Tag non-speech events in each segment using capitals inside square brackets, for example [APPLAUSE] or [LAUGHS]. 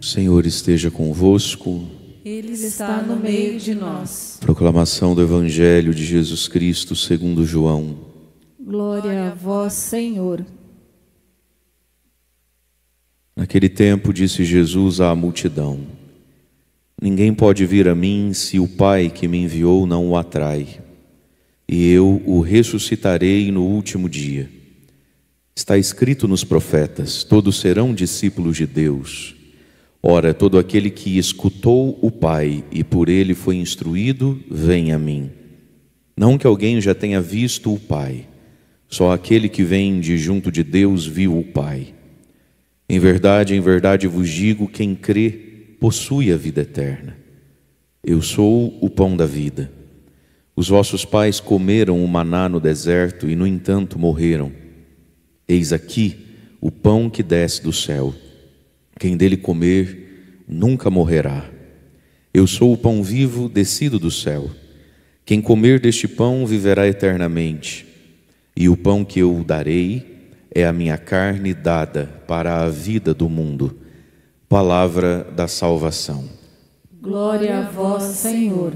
O Senhor esteja convosco. Ele está no meio de nós. Proclamação do Evangelho de Jesus Cristo segundo João. Glória a vós, Senhor. Naquele tempo disse Jesus à multidão: Ninguém pode vir a mim se o Pai que me enviou não o atrai, e eu o ressuscitarei no último dia. Está escrito nos profetas: todos serão discípulos de Deus. Ora, todo aquele que escutou o Pai e por ele foi instruído, vem a mim. Não que alguém já tenha visto o Pai, só aquele que vem de junto de Deus viu o Pai. Em verdade, em verdade vos digo: quem crê possui a vida eterna. Eu sou o pão da vida. Os vossos pais comeram o maná no deserto e, no entanto, morreram. Eis aqui o pão que desce do céu quem dele comer nunca morrerá. Eu sou o pão vivo descido do céu. Quem comer deste pão viverá eternamente. E o pão que eu darei é a minha carne dada para a vida do mundo. Palavra da salvação. Glória a vós, Senhor.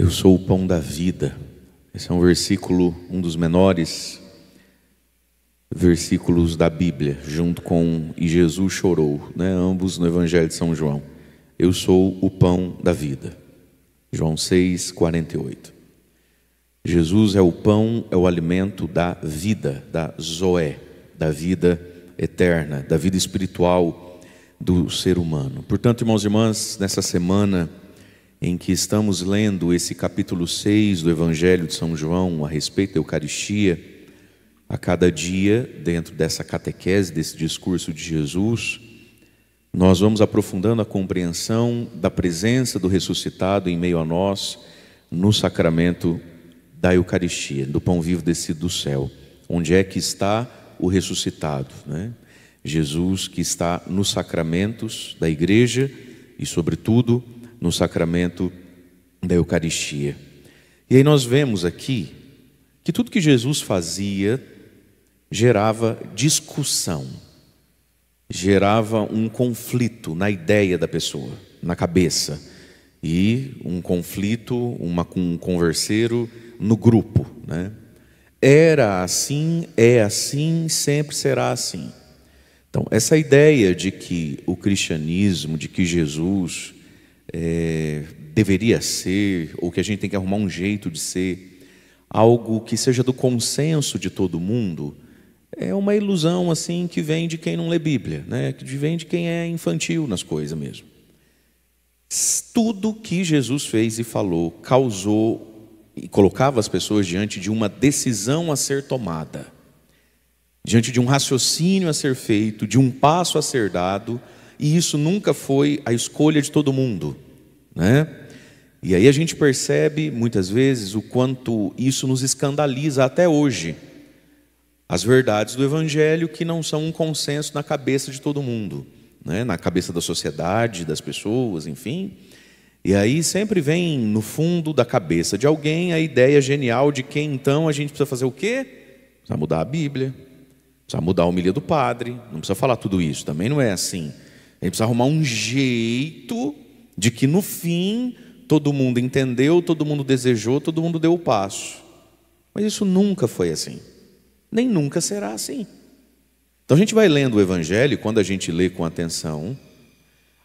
Eu sou o pão da vida. Esse é um versículo, um dos menores versículos da Bíblia, junto com e Jesus chorou, né? Ambos no Evangelho de São João. Eu sou o pão da vida. João 6, 48. Jesus é o pão, é o alimento da vida, da Zoé, da vida eterna, da vida espiritual do ser humano. Portanto, irmãos e irmãs, nessa semana em que estamos lendo esse capítulo 6 do Evangelho de São João a respeito da Eucaristia, a cada dia, dentro dessa catequese, desse discurso de Jesus, nós vamos aprofundando a compreensão da presença do ressuscitado em meio a nós no sacramento da Eucaristia, do pão vivo descido do céu. Onde é que está o ressuscitado? Né? Jesus que está nos sacramentos da igreja e, sobretudo, no sacramento da Eucaristia. E aí nós vemos aqui que tudo que Jesus fazia gerava discussão, gerava um conflito na ideia da pessoa, na cabeça, e um conflito, uma um converseiro no grupo, né? Era assim, é assim, sempre será assim. Então, essa ideia de que o cristianismo, de que Jesus é, deveria ser, ou que a gente tem que arrumar um jeito de ser, algo que seja do consenso de todo mundo, é uma ilusão assim que vem de quem não lê Bíblia, né? que vem de quem é infantil nas coisas mesmo. Tudo que Jesus fez e falou causou e colocava as pessoas diante de uma decisão a ser tomada, diante de um raciocínio a ser feito, de um passo a ser dado e isso nunca foi a escolha de todo mundo, né? E aí a gente percebe muitas vezes o quanto isso nos escandaliza até hoje. As verdades do evangelho que não são um consenso na cabeça de todo mundo, né? Na cabeça da sociedade, das pessoas, enfim. E aí sempre vem no fundo da cabeça de alguém a ideia genial de que então a gente precisa fazer o quê? Precisa mudar a Bíblia, precisa mudar a homilia do padre, não precisa falar tudo isso, também não é assim gente precisa arrumar um jeito de que no fim todo mundo entendeu, todo mundo desejou, todo mundo deu o passo. Mas isso nunca foi assim. Nem nunca será assim. Então a gente vai lendo o Evangelho, quando a gente lê com atenção,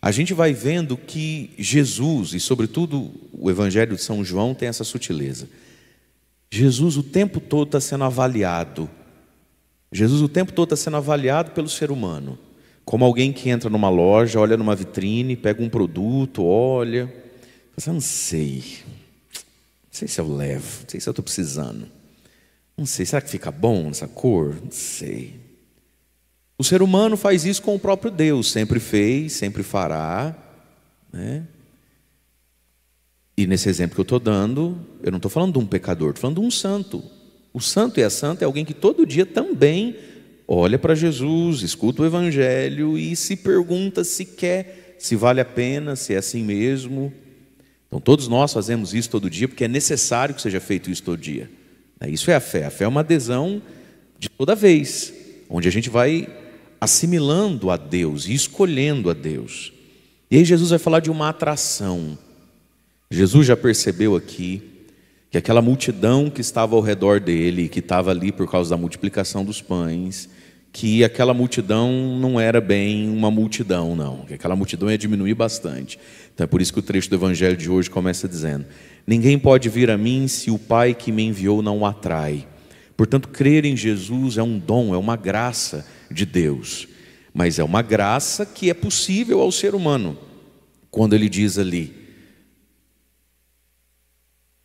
a gente vai vendo que Jesus, e sobretudo o Evangelho de São João, tem essa sutileza. Jesus o tempo todo está sendo avaliado. Jesus o tempo todo está sendo avaliado pelo ser humano. Como alguém que entra numa loja, olha numa vitrine, pega um produto, olha, fala, assim, ah, não sei, não sei se eu levo, não sei se eu estou precisando, não sei, será que fica bom essa cor? Não sei. O ser humano faz isso com o próprio Deus, sempre fez, sempre fará, né? E nesse exemplo que eu estou dando, eu não estou falando de um pecador, estou falando de um santo. O santo e a santa é alguém que todo dia também olha para Jesus, escuta o Evangelho e se pergunta se quer, se vale a pena, se é assim mesmo. Então, todos nós fazemos isso todo dia, porque é necessário que seja feito isso todo dia. É, isso é a fé. A fé é uma adesão de toda vez, onde a gente vai assimilando a Deus e escolhendo a Deus. E aí, Jesus vai falar de uma atração. Jesus já percebeu aqui que aquela multidão que estava ao redor dele, que estava ali por causa da multiplicação dos pães, que aquela multidão não era bem uma multidão, não, que aquela multidão ia diminuir bastante. Então é por isso que o trecho do Evangelho de hoje começa dizendo: Ninguém pode vir a mim se o Pai que me enviou não o atrai. Portanto, crer em Jesus é um dom, é uma graça de Deus, mas é uma graça que é possível ao ser humano. Quando ele diz ali,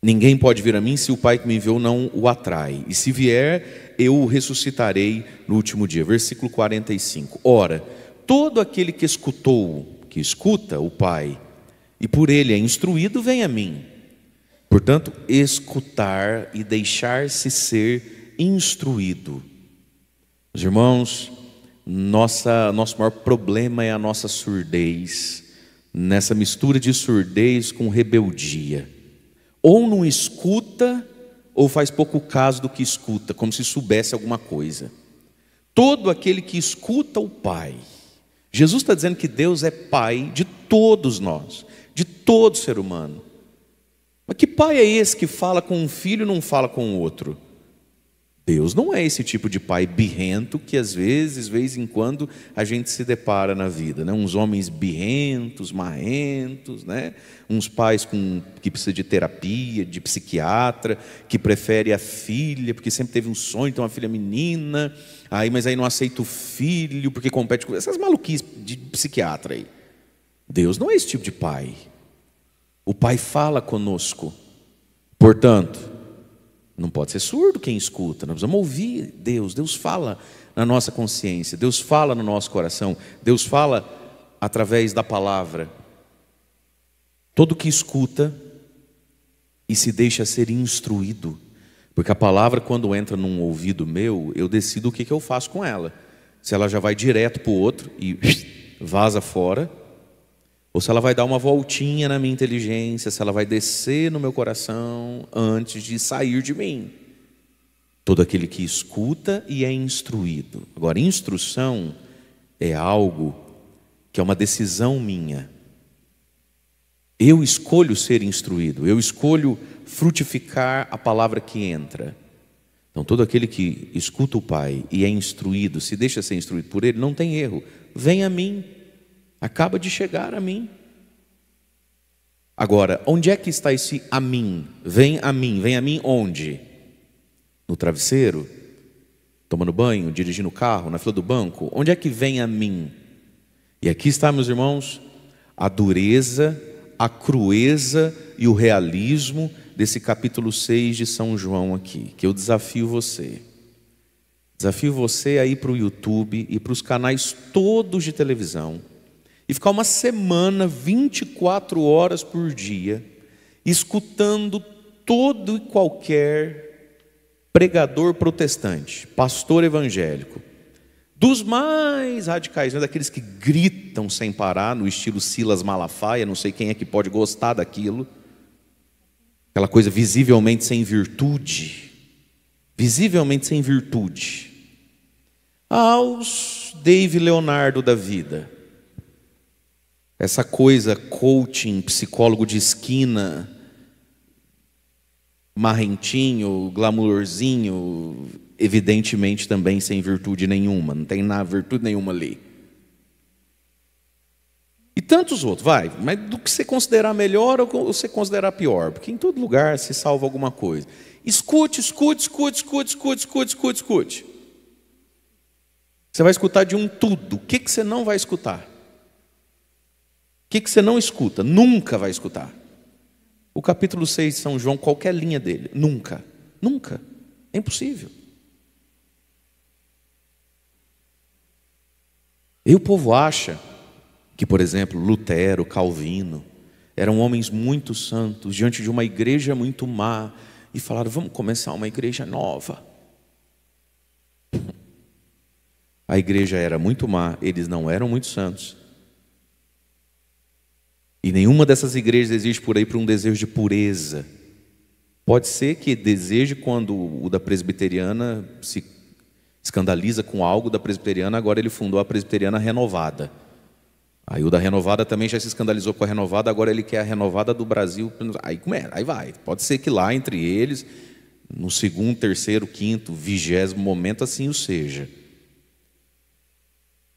Ninguém pode vir a mim se o Pai que me enviou não o atrai. E se vier, eu o ressuscitarei no último dia. Versículo 45. Ora, todo aquele que escutou, que escuta o Pai, e por ele é instruído, vem a mim. Portanto, escutar e deixar-se ser instruído. Meus irmãos, nossa, nosso maior problema é a nossa surdez, nessa mistura de surdez com rebeldia ou não escuta, ou faz pouco caso do que escuta, como se soubesse alguma coisa. Todo aquele que escuta o Pai, Jesus está dizendo que Deus é Pai de todos nós, de todo ser humano. Mas que pai é esse que fala com um filho e não fala com o outro? Deus não é esse tipo de pai birrento que às vezes, vez em quando, a gente se depara na vida, né? Uns homens birrentos, marrentos, né? Uns pais com que precisa de terapia, de psiquiatra, que prefere a filha porque sempre teve um sonho, então uma filha menina, aí mas aí não aceita o filho porque compete com essas maluquices de psiquiatra aí. Deus não é esse tipo de pai. O pai fala conosco. Portanto, não pode ser surdo quem escuta, nós precisamos ouvir Deus. Deus fala na nossa consciência, Deus fala no nosso coração, Deus fala através da palavra. Todo que escuta e se deixa ser instruído, porque a palavra, quando entra num ouvido meu, eu decido o que, que eu faço com ela. Se ela já vai direto para o outro e vaza fora, ou se ela vai dar uma voltinha na minha inteligência, se ela vai descer no meu coração antes de sair de mim. Todo aquele que escuta e é instruído. Agora, instrução é algo que é uma decisão minha. Eu escolho ser instruído, eu escolho frutificar a palavra que entra. Então, todo aquele que escuta o Pai e é instruído, se deixa ser instruído por Ele, não tem erro. Vem a mim, acaba de chegar a mim. Agora, onde é que está esse a mim? Vem a mim, vem a mim onde? No travesseiro? Tomando banho, dirigindo o carro, na fila do banco? Onde é que vem a mim? E aqui está, meus irmãos, a dureza, a crueza e o realismo desse capítulo 6 de São João aqui, que eu desafio você. Desafio você a ir para o YouTube e para os canais todos de televisão e ficar uma semana, 24 horas por dia, escutando todo e qualquer pregador protestante, pastor evangélico, dos mais radicais, né, daqueles que gritam sem parar, no estilo Silas Malafaia, não sei quem é que pode gostar daquilo, aquela coisa visivelmente sem virtude, visivelmente sem virtude, aos Dave Leonardo da vida essa coisa coaching, psicólogo de esquina, marrentinho, glamourzinho, evidentemente também sem virtude nenhuma, não tem nada, virtude nenhuma ali. E tantos outros, vai, mas do que você considerar melhor ou você considerar pior, porque em todo lugar se salva alguma coisa. Escute, escute, escute, escute, escute, escute, escute, escute. Você vai escutar de um tudo, o que, que você não vai escutar? que, que você não escuta? Nunca vai escutar. O capítulo 6 de São João, qualquer linha dele, nunca, nunca. É impossível. E o povo acha que, por exemplo, Lutero, Calvino, eram homens muito santos diante de uma igreja muito má e falaram: vamos começar uma igreja nova. [LAUGHS] A igreja era muito má, eles não eram muito santos. E nenhuma dessas igrejas existe por aí por um desejo de pureza. Pode ser que deseje quando o da presbiteriana se escandaliza com algo da presbiteriana, agora ele fundou a presbiteriana renovada. Aí o da renovada também já se escandalizou com a renovada, agora ele quer a renovada do Brasil. Aí, é? aí vai. Pode ser que lá entre eles, no segundo, terceiro, quinto, vigésimo momento, assim o seja.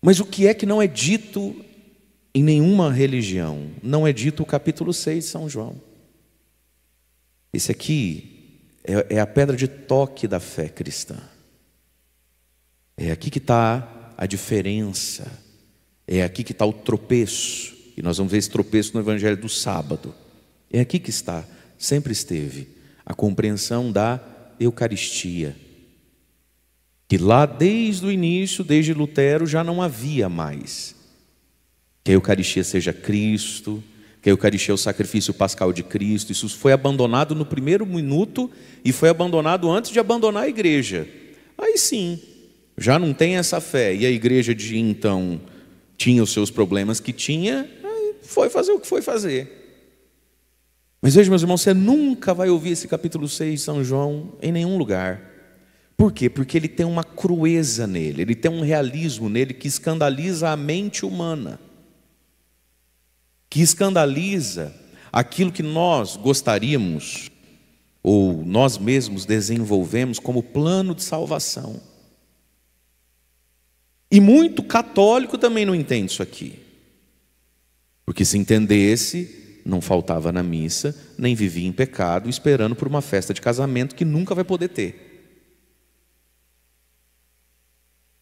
Mas o que é que não é dito em nenhuma religião não é dito o capítulo 6 de São João. Esse aqui é, é a pedra de toque da fé cristã. É aqui que está a diferença, é aqui que está o tropeço, e nós vamos ver esse tropeço no Evangelho do sábado. É aqui que está, sempre esteve, a compreensão da Eucaristia, que lá desde o início, desde Lutero, já não havia mais que a Eucaristia seja Cristo, que a Eucaristia é o sacrifício pascal de Cristo. Isso foi abandonado no primeiro minuto e foi abandonado antes de abandonar a igreja. Aí sim, já não tem essa fé. E a igreja de então tinha os seus problemas que tinha, aí foi fazer o que foi fazer. Mas veja, meus irmãos, você nunca vai ouvir esse capítulo 6 de São João em nenhum lugar. Por quê? Porque ele tem uma crueza nele, ele tem um realismo nele que escandaliza a mente humana que escandaliza aquilo que nós gostaríamos ou nós mesmos desenvolvemos como plano de salvação. E muito católico também não entende isso aqui. Porque se entendesse, não faltava na missa, nem vivia em pecado, esperando por uma festa de casamento que nunca vai poder ter.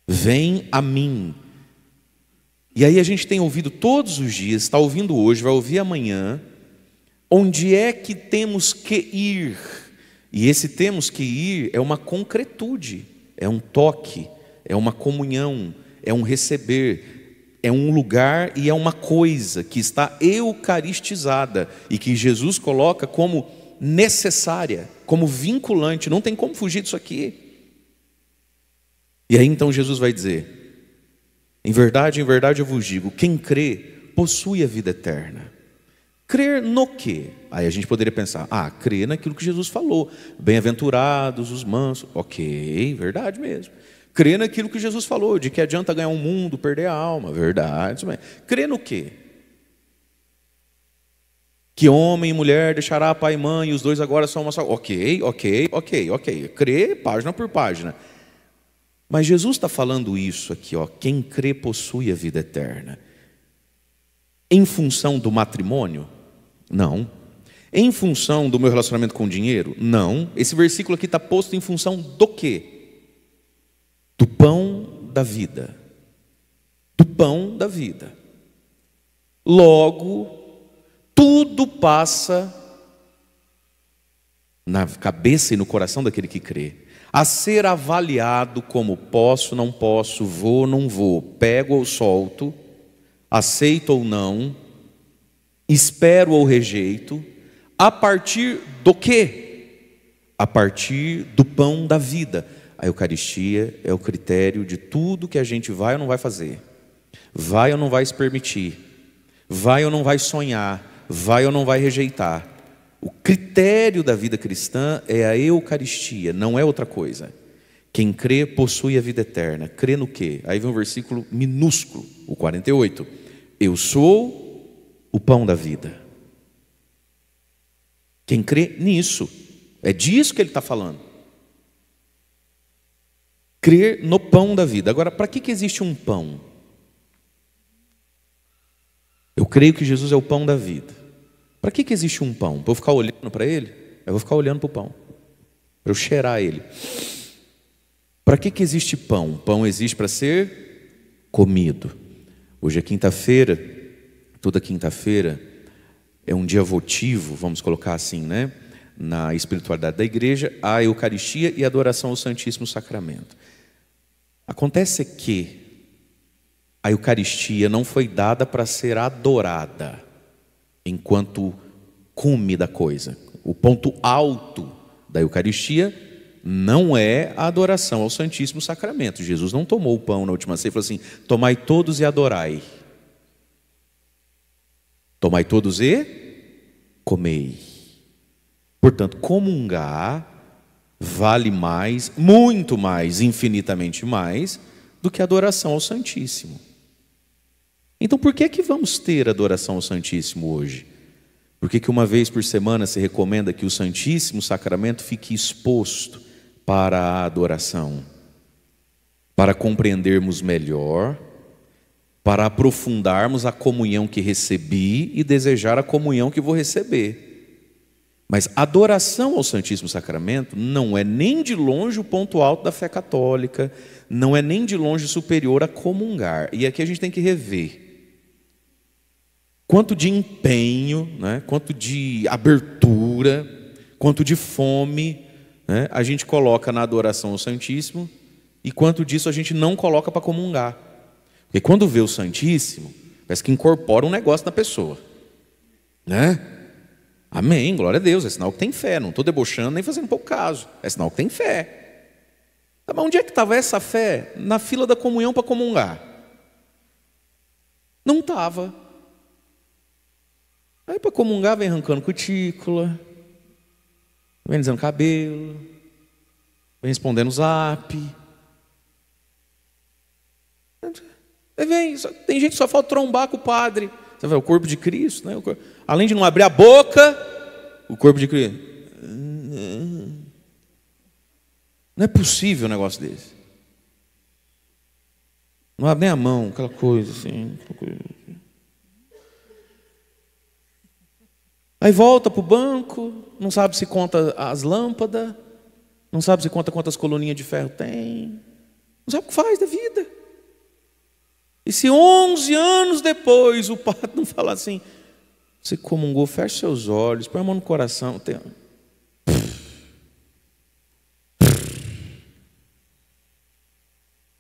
Vem a mim e aí a gente tem ouvido todos os dias, está ouvindo hoje, vai ouvir amanhã, onde é que temos que ir? E esse temos que ir é uma concretude, é um toque, é uma comunhão, é um receber, é um lugar e é uma coisa que está eucaristizada e que Jesus coloca como necessária, como vinculante, não tem como fugir disso aqui. E aí então Jesus vai dizer: em verdade, em verdade eu vos digo: quem crê possui a vida eterna. Crer no quê? Aí a gente poderia pensar: ah, crer naquilo que Jesus falou. Bem-aventurados os mansos. Ok, verdade mesmo. Crer naquilo que Jesus falou, de que adianta ganhar um mundo, perder a alma. Verdade. mesmo. Crer no quê? Que homem e mulher deixará pai e mãe, e os dois agora são uma só. Ok, ok, ok, ok. Crer página por página. Mas Jesus está falando isso aqui, ó, quem crê possui a vida eterna. Em função do matrimônio? Não. Em função do meu relacionamento com o dinheiro? Não. Esse versículo aqui está posto em função do quê? Do pão da vida. Do pão da vida. Logo, tudo passa na cabeça e no coração daquele que crê a ser avaliado como posso, não posso, vou, não vou, pego ou solto, aceito ou não, espero ou rejeito, a partir do quê? A partir do pão da vida. A Eucaristia é o critério de tudo que a gente vai ou não vai fazer, vai ou não vai se permitir, vai ou não vai sonhar, vai ou não vai rejeitar, o critério da vida cristã é a Eucaristia, não é outra coisa. Quem crê possui a vida eterna. Crê no quê? Aí vem um versículo minúsculo, o 48. Eu sou o pão da vida. Quem crê nisso, é disso que ele está falando. Crer no pão da vida. Agora, para que, que existe um pão? Eu creio que Jesus é o pão da vida. Para que, que existe um pão? Vou ficar olhando para ele? Eu vou ficar olhando para o pão, para eu cheirar ele. Para que, que existe pão? Pão existe para ser comido. Hoje é quinta-feira, toda quinta-feira é um dia votivo, vamos colocar assim, né? Na espiritualidade da igreja, a Eucaristia e a adoração ao Santíssimo Sacramento. Acontece que a Eucaristia não foi dada para ser adorada enquanto cume da coisa. O ponto alto da Eucaristia não é a adoração ao Santíssimo Sacramento. Jesus não tomou o pão na última ceia e falou assim: Tomai todos e adorai. Tomai todos e comei. Portanto, comungar vale mais, muito mais, infinitamente mais, do que adoração ao Santíssimo. Então por que é que vamos ter adoração ao Santíssimo hoje? Por que, é que uma vez por semana se recomenda que o Santíssimo Sacramento fique exposto para a adoração? Para compreendermos melhor, para aprofundarmos a comunhão que recebi e desejar a comunhão que vou receber. Mas adoração ao Santíssimo Sacramento não é nem de longe o ponto alto da fé católica, não é nem de longe superior a comungar. E aqui a gente tem que rever quanto de empenho, né, quanto de abertura, quanto de fome né, a gente coloca na adoração ao Santíssimo e quanto disso a gente não coloca para comungar. Porque quando vê o Santíssimo, parece que incorpora um negócio na pessoa. Né? Amém, glória a Deus, é sinal que tem fé. Não estou debochando nem fazendo pouco caso, é sinal que tem fé. Tá, mas onde é que estava essa fé? Na fila da comunhão para comungar. Não estava. Aí para comungar vem arrancando cutícula, vem dizendo cabelo, vem respondendo zap. Aí vem, só, tem gente que só falta trombar com o padre. Você vê, o corpo de Cristo, né? Corpo, além de não abrir a boca, o corpo de Cristo. Não é possível um negócio desse. Não abre nem a mão, aquela coisa assim. Aquela coisa. Aí volta para o banco, não sabe se conta as lâmpadas, não sabe se conta quantas coluninhas de ferro tem, não sabe o que faz da vida. E se 11 anos depois o padre não falar assim, você comungou, fecha seus olhos, põe a mão no coração, tem...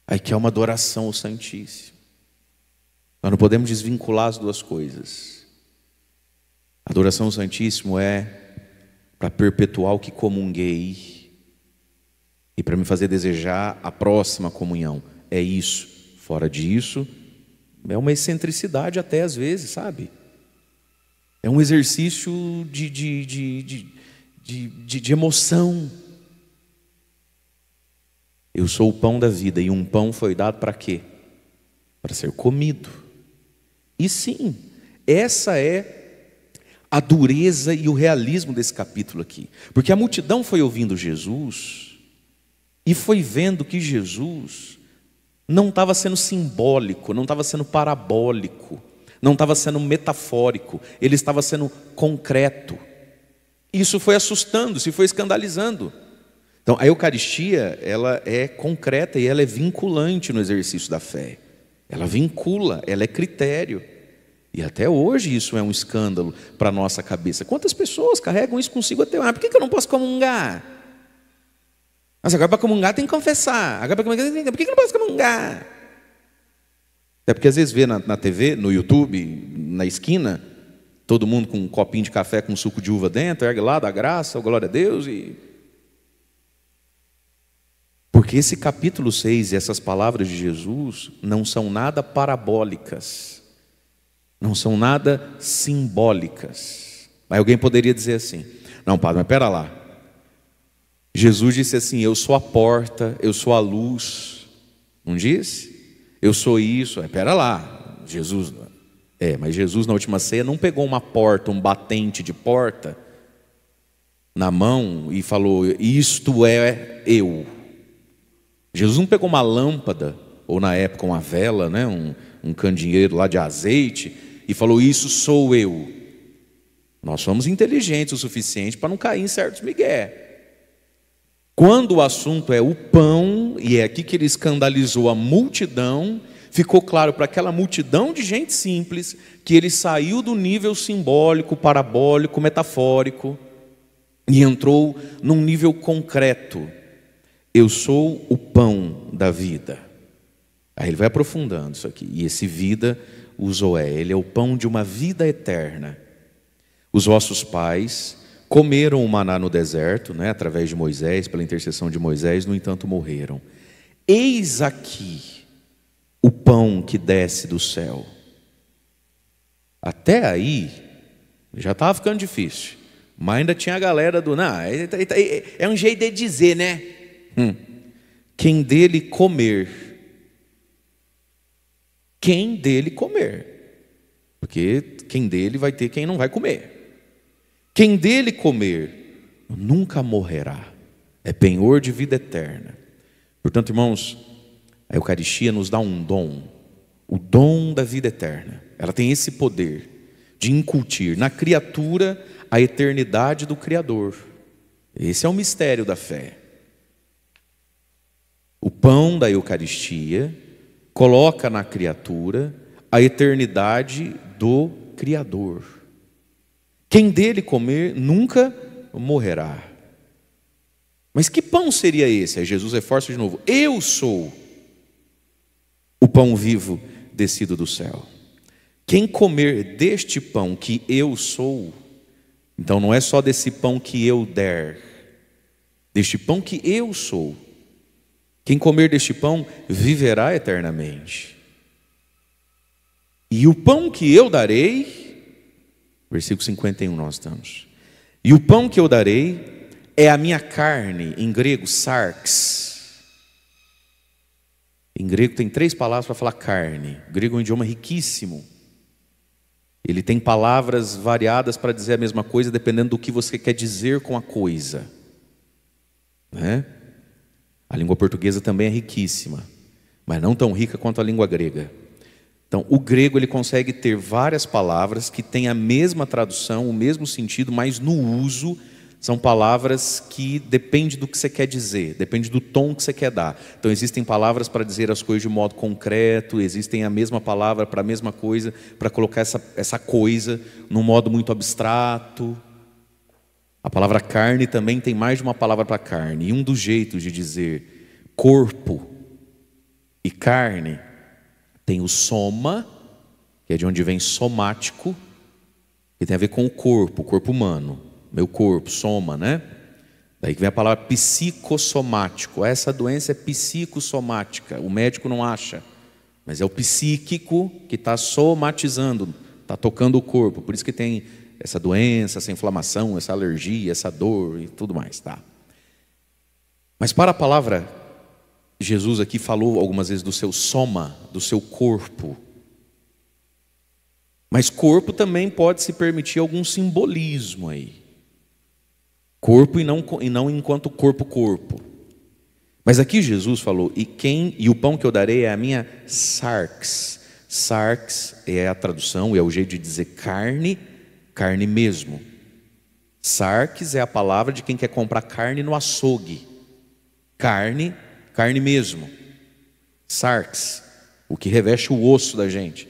Aí que é uma adoração ao Santíssimo. Nós não podemos desvincular as duas coisas. Adoração ao Santíssimo é para perpetuar o que comunguei e para me fazer desejar a próxima comunhão. É isso. Fora disso, é uma excentricidade até às vezes, sabe? É um exercício de, de, de, de, de emoção. Eu sou o pão da vida, e um pão foi dado para quê? Para ser comido. E sim, essa é a dureza e o realismo desse capítulo aqui. Porque a multidão foi ouvindo Jesus e foi vendo que Jesus não estava sendo simbólico, não estava sendo parabólico, não estava sendo metafórico, ele estava sendo concreto. Isso foi assustando, se foi escandalizando. Então, a Eucaristia, ela é concreta e ela é vinculante no exercício da fé. Ela vincula, ela é critério. E até hoje isso é um escândalo para a nossa cabeça. Quantas pessoas carregam isso consigo até hoje? Por que eu não posso comungar? Mas agora para comungar tem que confessar. Agora para comungar tem que... Por que eu não posso comungar? É porque às vezes vê na, na TV, no YouTube, na esquina, todo mundo com um copinho de café com um suco de uva dentro, ergue lá, dá graça, oh, glória a Deus e... Porque esse capítulo 6 e essas palavras de Jesus não são nada parabólicas não são nada simbólicas. Mas alguém poderia dizer assim: não, padre, mas pera lá. Jesus disse assim: eu sou a porta, eu sou a luz. Não diz? Eu sou isso. É, pera lá, Jesus. É, mas Jesus na última ceia não pegou uma porta, um batente de porta na mão e falou: Isto é eu. Jesus não pegou uma lâmpada, ou na época uma vela, né, um, um candeeiro lá de azeite, e falou: Isso sou eu. Nós somos inteligentes o suficiente para não cair em certos migué. Quando o assunto é o pão, e é aqui que ele escandalizou a multidão, ficou claro para aquela multidão de gente simples que ele saiu do nível simbólico, parabólico, metafórico e entrou num nível concreto. Eu sou o pão da vida. Aí ele vai aprofundando isso aqui. E esse vida os é. Ele é o pão de uma vida eterna. Os vossos pais comeram o maná no deserto, né, através de Moisés, pela intercessão de Moisés, no entanto morreram. Eis aqui o pão que desce do céu. Até aí, já estava ficando difícil. Mas ainda tinha a galera do. Não, é, é, é um jeito de dizer, né? Hum. Quem dele comer quem dele comer. Porque quem dele vai ter quem não vai comer. Quem dele comer nunca morrerá. É penhor de vida eterna. Portanto, irmãos, a Eucaristia nos dá um dom, o dom da vida eterna. Ela tem esse poder de incutir na criatura a eternidade do Criador. Esse é o mistério da fé. O pão da Eucaristia coloca na criatura a eternidade do Criador. Quem dele comer nunca morrerá. Mas que pão seria esse? Aí Jesus reforça de novo: Eu sou o pão vivo descido do céu. Quem comer deste pão que eu sou, então não é só desse pão que eu der, deste pão que eu sou, quem comer deste pão viverá eternamente. E o pão que eu darei, versículo 51 nós estamos. E o pão que eu darei é a minha carne, em grego sarx. Em grego tem três palavras para falar carne. O grego é um idioma riquíssimo. Ele tem palavras variadas para dizer a mesma coisa, dependendo do que você quer dizer com a coisa. Né? A língua portuguesa também é riquíssima, mas não tão rica quanto a língua grega. Então, o grego ele consegue ter várias palavras que têm a mesma tradução, o mesmo sentido, mas no uso são palavras que depende do que você quer dizer, depende do tom que você quer dar. Então, existem palavras para dizer as coisas de modo concreto, existem a mesma palavra para a mesma coisa, para colocar essa, essa coisa num modo muito abstrato. A palavra carne também tem mais de uma palavra para carne. E um dos jeitos de dizer corpo e carne tem o soma, que é de onde vem somático, que tem a ver com o corpo, o corpo humano. Meu corpo, soma, né? Daí que vem a palavra psicossomático. Essa doença é psicossomática. O médico não acha, mas é o psíquico que está somatizando, está tocando o corpo. Por isso que tem essa doença, essa inflamação, essa alergia, essa dor e tudo mais, tá? Mas para a palavra, Jesus aqui falou algumas vezes do seu soma, do seu corpo. Mas corpo também pode se permitir algum simbolismo aí. Corpo e não, e não enquanto corpo-corpo. Mas aqui Jesus falou: e quem e o pão que eu darei é a minha sarx. Sarx é a tradução, é o jeito de dizer carne, carne mesmo. Sarques é a palavra de quem quer comprar carne no açougue. Carne, carne mesmo. Sarx, o que reveste o osso da gente.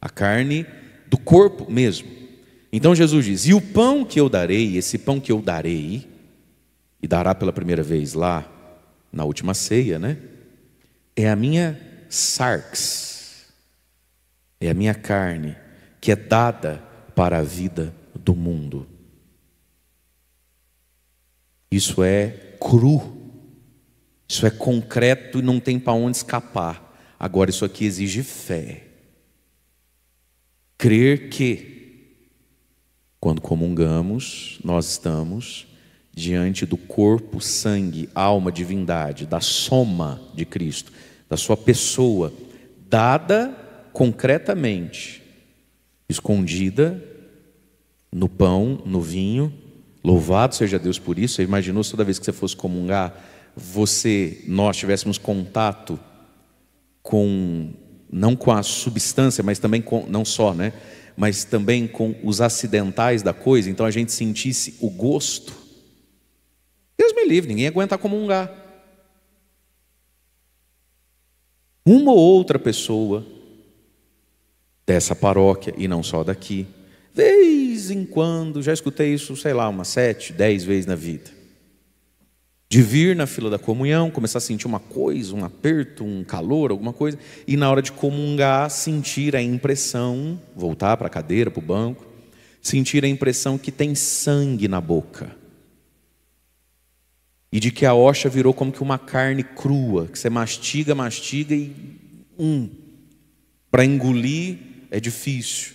A carne do corpo mesmo. Então Jesus diz: E o pão que eu darei, esse pão que eu darei, e dará pela primeira vez lá na última ceia, né? É a minha sarx, é a minha carne, que é dada para a vida do mundo. Isso é cru, isso é concreto e não tem para onde escapar. Agora, isso aqui exige fé. Crer que, quando comungamos, nós estamos diante do corpo, sangue, alma, divindade, da soma de Cristo, da sua pessoa, dada concretamente escondida no pão, no vinho. Louvado seja Deus por isso. Você imaginou se toda vez que você fosse comungar, você, nós tivéssemos contato com não com a substância, mas também com não só, né? Mas também com os acidentais da coisa, então a gente sentisse o gosto. Deus me livre, ninguém aguenta comungar. Uma ou outra pessoa dessa paróquia e não só daqui. Vez em quando, já escutei isso, sei lá, umas sete, dez vezes na vida. De vir na fila da comunhão, começar a sentir uma coisa, um aperto, um calor, alguma coisa, e na hora de comungar, sentir a impressão, voltar para a cadeira, para o banco, sentir a impressão que tem sangue na boca. E de que a ocha virou como que uma carne crua, que você mastiga, mastiga e. um para engolir é difícil.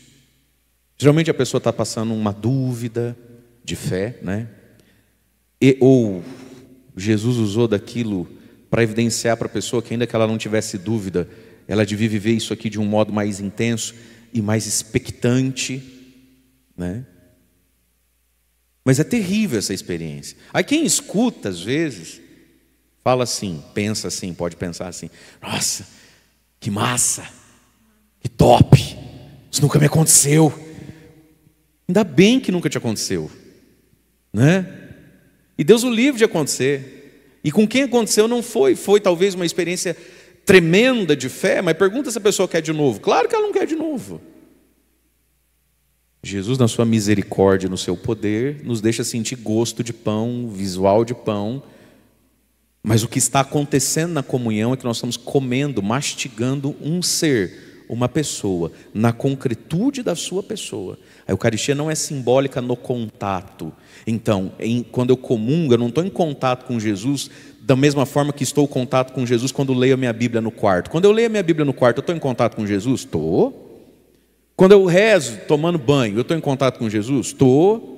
Geralmente a pessoa está passando uma dúvida de fé, né? E, ou Jesus usou daquilo para evidenciar para a pessoa que, ainda que ela não tivesse dúvida, ela devia viver isso aqui de um modo mais intenso e mais expectante, né? Mas é terrível essa experiência. Aí quem escuta, às vezes, fala assim, pensa assim, pode pensar assim: nossa, que massa, que top, isso nunca me aconteceu. Ainda bem que nunca te aconteceu, né? E Deus o livre de acontecer. E com quem aconteceu não foi, foi talvez uma experiência tremenda de fé, mas pergunta se a pessoa quer de novo. Claro que ela não quer de novo. Jesus, na sua misericórdia, no seu poder, nos deixa sentir gosto de pão, visual de pão, mas o que está acontecendo na comunhão é que nós estamos comendo, mastigando um ser uma pessoa na concretude da sua pessoa. A Eucaristia não é simbólica no contato. Então, em, quando eu comungo, eu não estou em contato com Jesus da mesma forma que estou em contato com Jesus quando leio a minha Bíblia no quarto. Quando eu leio a minha Bíblia no quarto, eu estou em contato com Jesus? Estou. Quando eu rezo tomando banho, eu estou em contato com Jesus? Estou.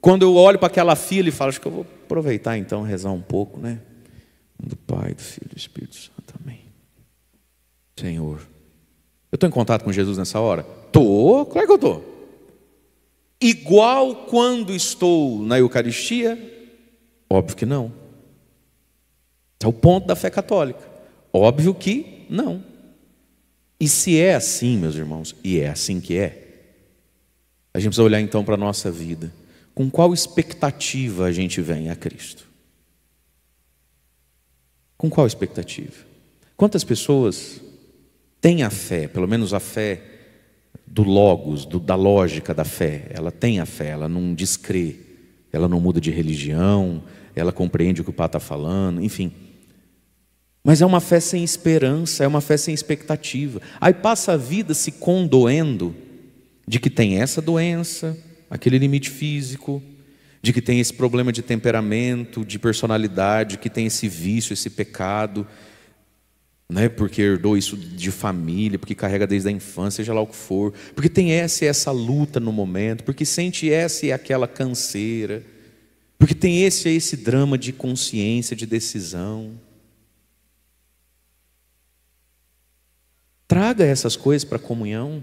Quando eu olho para aquela fila e falo, acho que eu vou aproveitar então, rezar um pouco, né? Do Pai, do Filho e do Espírito Santo. Amém. Senhor. Eu estou em contato com Jesus nessa hora? Estou, claro que eu estou. Igual quando estou na Eucaristia? Óbvio que não. Esse é o ponto da fé católica. Óbvio que não. E se é assim, meus irmãos, e é assim que é, a gente precisa olhar então para a nossa vida. Com qual expectativa a gente vem a Cristo? Com qual expectativa? Quantas pessoas tem a fé, pelo menos a fé do logos, do, da lógica da fé. Ela tem a fé, ela não descrê, ela não muda de religião, ela compreende o que o pai está falando, enfim. Mas é uma fé sem esperança, é uma fé sem expectativa. Aí passa a vida se condoendo de que tem essa doença, aquele limite físico, de que tem esse problema de temperamento, de personalidade, que tem esse vício, esse pecado, né? porque herdou isso de família, porque carrega desde a infância, seja lá o que for, porque tem essa e essa luta no momento, porque sente essa e aquela canseira, porque tem esse e esse drama de consciência, de decisão. Traga essas coisas para a comunhão.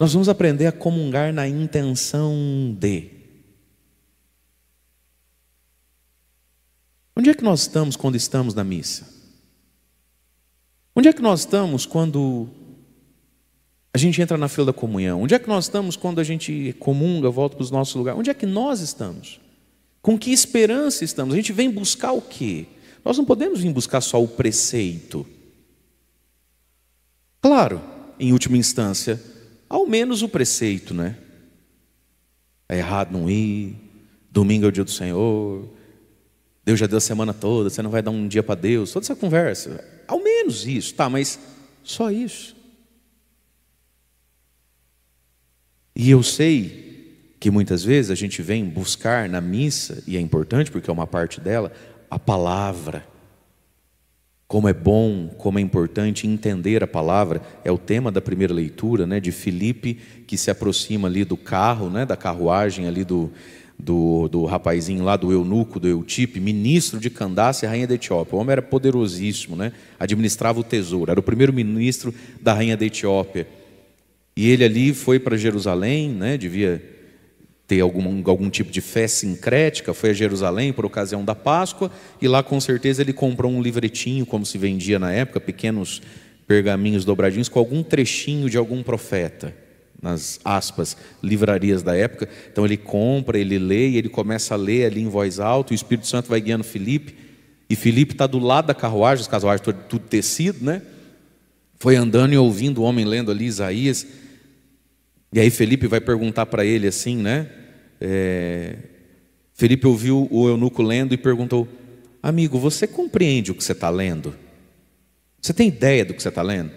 Nós vamos aprender a comungar na intenção de. Onde é que nós estamos quando estamos na missa? Onde é que nós estamos quando a gente entra na fila da comunhão? Onde é que nós estamos quando a gente comunga, volta para os nossos lugares? Onde é que nós estamos? Com que esperança estamos? A gente vem buscar o quê? Nós não podemos vir buscar só o preceito. Claro, em última instância, ao menos o preceito, né? É errado não ir, domingo é o dia do Senhor, Deus já deu a semana toda, você não vai dar um dia para Deus, toda essa conversa. Ao menos isso, tá, mas só isso. E eu sei que muitas vezes a gente vem buscar na missa, e é importante porque é uma parte dela, a palavra. Como é bom, como é importante entender a palavra, é o tema da primeira leitura, né, de Filipe que se aproxima ali do carro, né, da carruagem ali do do, do rapazinho lá, do eunuco, do Eutipe, ministro de Candace, rainha da Etiópia. O homem era poderosíssimo, né? administrava o tesouro, era o primeiro-ministro da rainha da Etiópia. E ele ali foi para Jerusalém, né? devia ter algum, algum tipo de fé sincrética, foi a Jerusalém por ocasião da Páscoa, e lá com certeza ele comprou um livretinho, como se vendia na época, pequenos pergaminhos dobradinhos, com algum trechinho de algum profeta nas aspas, livrarias da época. Então ele compra, ele lê e ele começa a ler ali em voz alta, o Espírito Santo vai guiando Felipe, e Felipe está do lado da carruagem, as carruagens tudo tecido, né? Foi andando e ouvindo o homem lendo ali Isaías. E aí Felipe vai perguntar para ele assim, né? É... Felipe ouviu o eunuco lendo e perguntou: Amigo, você compreende o que você está lendo? Você tem ideia do que você está lendo?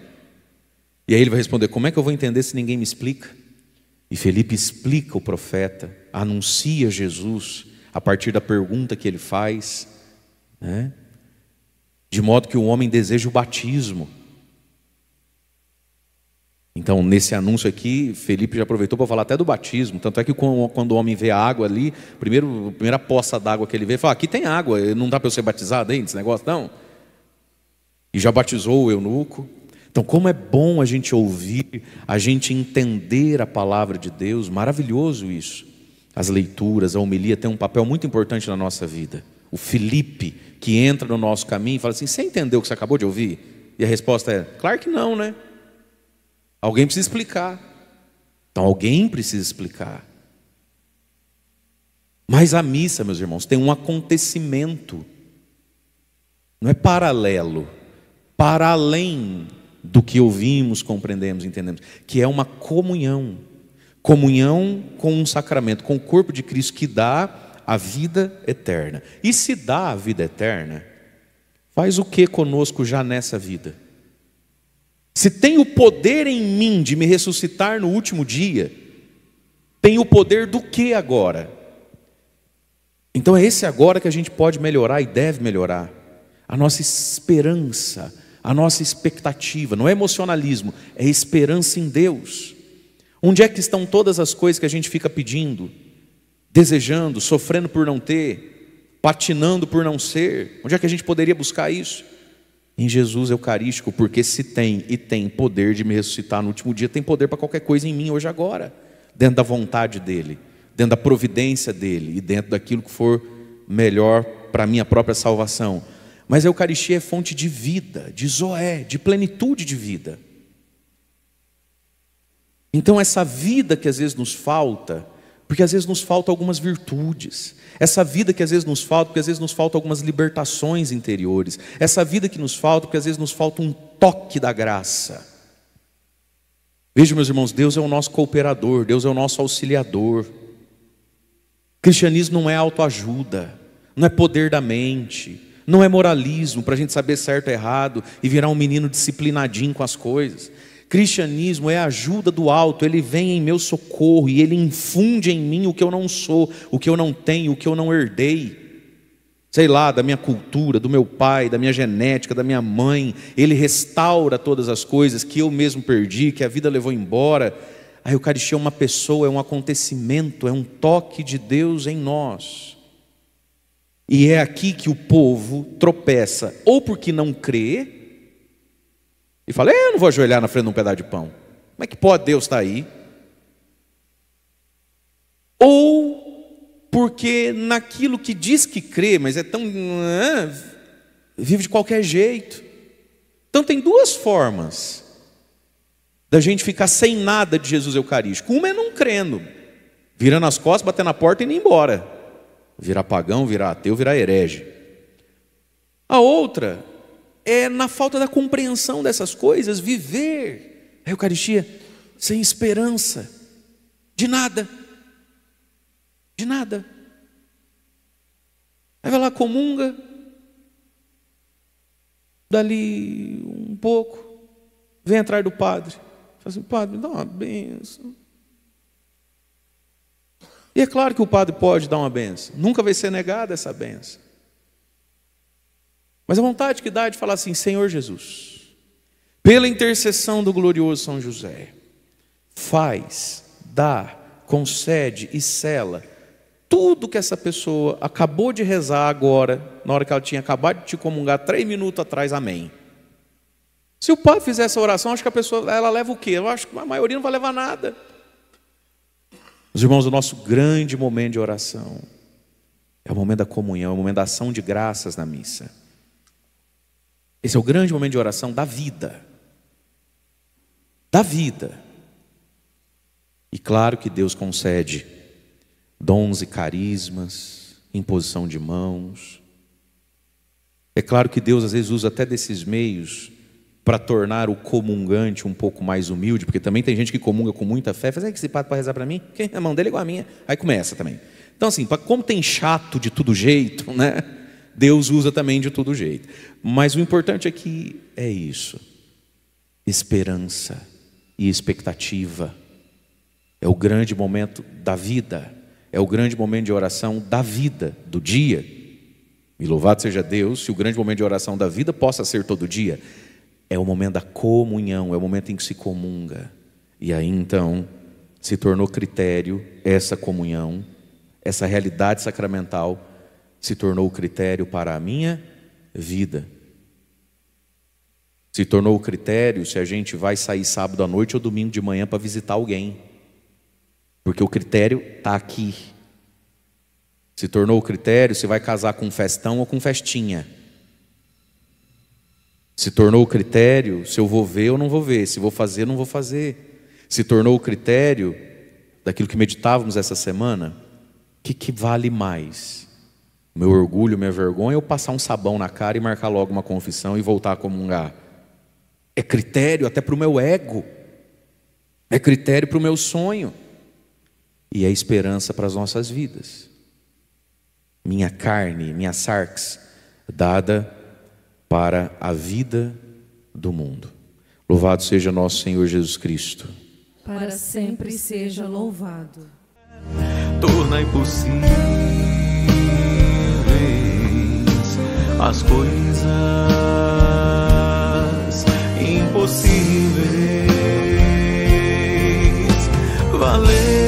E aí ele vai responder: Como é que eu vou entender se ninguém me explica? E Felipe explica o profeta, anuncia Jesus a partir da pergunta que ele faz, né? de modo que o homem deseja o batismo. Então, nesse anúncio aqui, Felipe já aproveitou para falar até do batismo. Tanto é que quando o homem vê a água ali, primeiro, a primeira poça d'água que ele vê, ele fala: Aqui tem água, não dá para eu ser batizado hein? esse negócio? Não. E já batizou o eunuco. Então, como é bom a gente ouvir, a gente entender a palavra de Deus, maravilhoso isso. As leituras, a homilia tem um papel muito importante na nossa vida. O Felipe, que entra no nosso caminho e fala assim: Você entendeu o que você acabou de ouvir? E a resposta é: Claro que não, né? Alguém precisa explicar. Então, alguém precisa explicar. Mas a missa, meus irmãos, tem um acontecimento, não é paralelo, para além do que ouvimos, compreendemos, entendemos, que é uma comunhão comunhão com um sacramento, com o corpo de Cristo que dá a vida eterna. E se dá a vida eterna, faz o que conosco já nessa vida? Se tem o poder em mim de me ressuscitar no último dia, tem o poder do que agora? Então é esse agora que a gente pode melhorar e deve melhorar. A nossa esperança a nossa expectativa, não é emocionalismo, é esperança em Deus. Onde é que estão todas as coisas que a gente fica pedindo, desejando, sofrendo por não ter, patinando por não ser? Onde é que a gente poderia buscar isso? Em Jesus Eucarístico, porque se tem e tem poder de me ressuscitar no último dia, tem poder para qualquer coisa em mim hoje agora, dentro da vontade dele, dentro da providência dele e dentro daquilo que for melhor para a minha própria salvação. Mas a Eucaristia é fonte de vida, de zoé, de plenitude de vida. Então, essa vida que às vezes nos falta, porque às vezes nos falta algumas virtudes, essa vida que às vezes nos falta, porque às vezes nos falta algumas libertações interiores, essa vida que nos falta, porque às vezes nos falta um toque da graça. Veja, meus irmãos, Deus é o nosso cooperador, Deus é o nosso auxiliador. Cristianismo não é autoajuda, não é poder da mente, não é moralismo para a gente saber certo e errado e virar um menino disciplinadinho com as coisas. Cristianismo é a ajuda do alto, ele vem em meu socorro e ele infunde em mim o que eu não sou, o que eu não tenho, o que eu não herdei. Sei lá, da minha cultura, do meu pai, da minha genética, da minha mãe, ele restaura todas as coisas que eu mesmo perdi, que a vida levou embora. A Eucaristia é uma pessoa, é um acontecimento, é um toque de Deus em nós. E é aqui que o povo tropeça, ou porque não crê, e fala: é, Eu não vou ajoelhar na frente de um pedaço de pão. Como é que pode Deus estar tá aí? Ou porque naquilo que diz que crê, mas é tão. vive de qualquer jeito. Então tem duas formas da gente ficar sem nada de Jesus Eucarístico. Uma é não crendo, virando as costas, batendo na porta e indo embora virar pagão, virar ateu, virar herege. A outra é na falta da compreensão dessas coisas, viver a Eucaristia sem esperança de nada. De nada. Aí vai lá, comunga, dali um pouco, vem atrás do padre. Fala assim, padre, me dá uma bênção. E é claro que o padre pode dar uma benção, nunca vai ser negada essa benção. Mas a vontade que dá é de falar assim: Senhor Jesus, pela intercessão do glorioso São José, faz, dá, concede e cela tudo que essa pessoa acabou de rezar agora, na hora que ela tinha acabado de te comungar três minutos atrás, amém. Se o padre fizer essa oração, acho que a pessoa ela leva o quê? Eu acho que a maioria não vai levar nada. Os irmãos, o nosso grande momento de oração é o momento da comunhão, é o momento da ação de graças na missa. Esse é o grande momento de oração da vida. Da vida. E claro que Deus concede dons e carismas, imposição de mãos. É claro que Deus às vezes usa até desses meios para tornar o comungante um pouco mais humilde, porque também tem gente que comunga com muita fé, faz, é que esse padre para rezar para mim? A mão dele é igual a minha. Aí começa também. Então, assim, como tem chato de todo jeito, [LAUGHS] né? Deus usa também de todo jeito. Mas o importante aqui é, é isso: esperança e expectativa. É o grande momento da vida, é o grande momento de oração da vida, do dia. E louvado seja Deus, se o grande momento de oração da vida possa ser todo dia é o momento da comunhão, é o momento em que se comunga. E aí então se tornou critério essa comunhão, essa realidade sacramental se tornou o critério para a minha vida. Se tornou o critério se a gente vai sair sábado à noite ou domingo de manhã para visitar alguém. Porque o critério está aqui. Se tornou o critério se vai casar com festão ou com festinha. Se tornou o critério se eu vou ver ou não vou ver, se vou fazer ou não vou fazer. Se tornou o critério daquilo que meditávamos essa semana, o que, que vale mais? Meu orgulho, minha vergonha, ou passar um sabão na cara e marcar logo uma confissão e voltar a comungar? É critério até para o meu ego, é critério para o meu sonho, e é esperança para as nossas vidas. Minha carne, minha sarx, dada para a vida do mundo. Louvado seja nosso Senhor Jesus Cristo. Para sempre seja louvado. Torna possíveis as coisas impossíveis. Valeu.